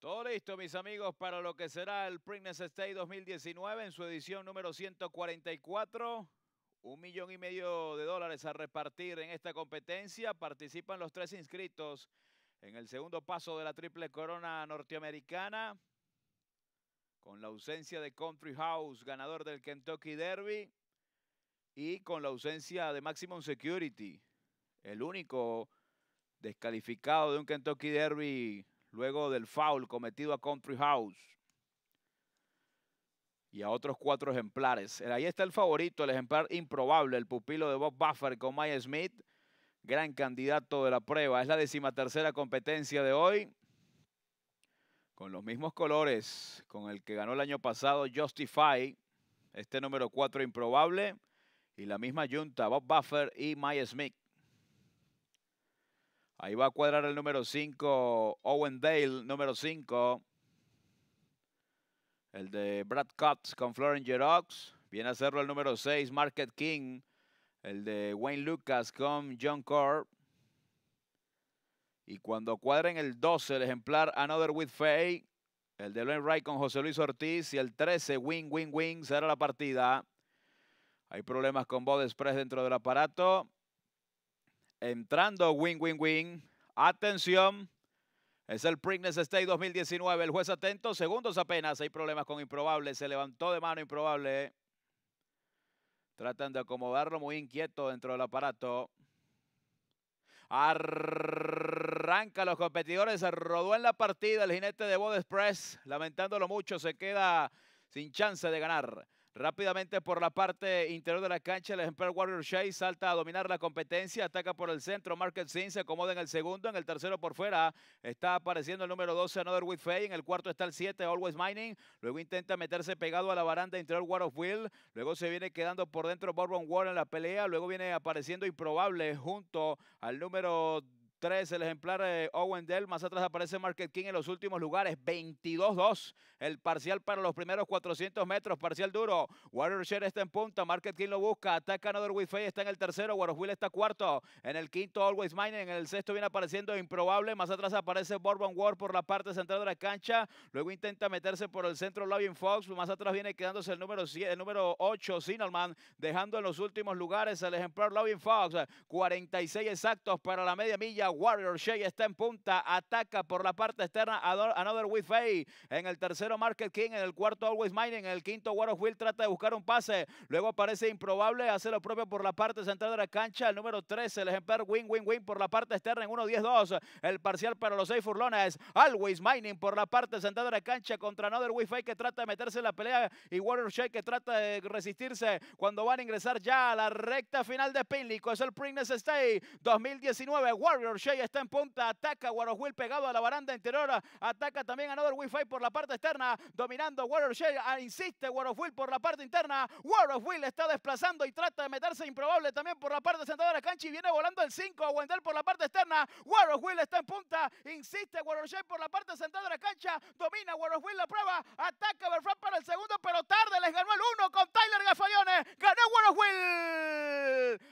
Todo listo, mis amigos, para lo que será el Preakness State 2019 en su edición número 144. Un millón y medio de dólares a repartir en esta competencia. Participan los tres inscritos en el segundo paso de la triple corona norteamericana. Con la ausencia de Country House, ganador del Kentucky Derby. Y con la ausencia de Maximum Security, el único descalificado de un Kentucky Derby luego del foul cometido a Country House y a otros cuatro ejemplares. Eh, ahí está el favorito, el ejemplar improbable, el pupilo de Bob Buffer con Maya Smith, gran candidato de la prueba. Es la decimatercera competencia de hoy, con los mismos colores con el que ganó el año pasado Justify, este número cuatro improbable, y la misma junta, Bob Buffer y Maya Smith. Ahí va a cuadrar el número 5, Owen Dale, número 5. El de Brad Cutts con Florian Jerox. Viene a hacerlo el número 6, Market King. El de Wayne Lucas con John Corb. Y cuando cuadren el 12, el ejemplar Another With Faye. El de Len Wright con José Luis Ortiz. Y el 13, Win Win Win, será la partida. Hay problemas con Bode Express dentro del aparato entrando win, win, win. Atención. Es el Preakness State 2019. El juez atento. Segundos apenas. Hay problemas con Improbable. Se levantó de mano Improbable. Tratan de acomodarlo muy inquieto dentro del aparato. Arranca los competidores. Se rodó en la partida el jinete de Bode Express. Lamentándolo mucho. Se queda sin chance de ganar. Rápidamente por la parte interior de la cancha, el emperor Warrior shay salta a dominar la competencia, ataca por el centro, Market Sin se acomoda en el segundo, en el tercero por fuera está apareciendo el número 12, Another With Faye, en el cuarto está el 7, Always Mining, luego intenta meterse pegado a la baranda interior War of Will, luego se viene quedando por dentro Bourbon War en la pelea, luego viene apareciendo Improbable junto al número 3 el ejemplar de eh, Owen Dell. Más atrás aparece Market King en los últimos lugares. 22-2. El parcial para los primeros 400 metros. Parcial duro. Share está en punta. Market King lo busca. Ataca Another With Está en el tercero. Will está cuarto. En el quinto, Always Mine. En el sexto viene apareciendo Improbable. Más atrás aparece Bourbon War por la parte central de la cancha. Luego intenta meterse por el centro Loving Fox. Más atrás viene quedándose el número, 7, el número 8, Sinalman. Dejando en los últimos lugares el ejemplar Loving Fox. 46 exactos para la media milla. Warrior Shea está en punta. Ataca por la parte externa. Another with Faye. En el tercero, Market King. En el cuarto, Always Mining. En el quinto, War of Will trata de buscar un pase. Luego parece Improbable. Hace lo propio por la parte central de la cancha. El número 13, el ejemplar Win Win Win por la parte externa en 1-10-2. El parcial para los seis furlones. Always Mining por la parte central de la cancha contra Another with Faye que trata de meterse en la pelea. Y Warrior Shea que trata de resistirse cuando van a ingresar ya a la recta final de Pinlico. Es pues el Prigness Stay 2019. Warrior Shey está en punta, ataca Will pegado a la baranda interior, ataca también a Another Wi-Fi por la parte externa, dominando Shea, ah, insiste Will por la parte interna, Wheel está desplazando y trata de meterse improbable también por la parte central de la cancha y viene volando el 5 a Wendell por la parte externa, Wheel está en punta, insiste Shea por la parte central de la cancha, domina Will la prueba, ataca Berfran para el segundo, pero tarde les ganó el 1 con Tyler Gafalione, ganó Will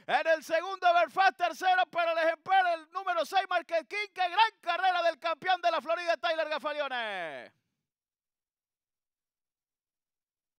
en el segundo, Belfast. Tercero para el ejemplar, el número 6, Marquez King. Que gran carrera del campeón de la Florida, Tyler Gafalione.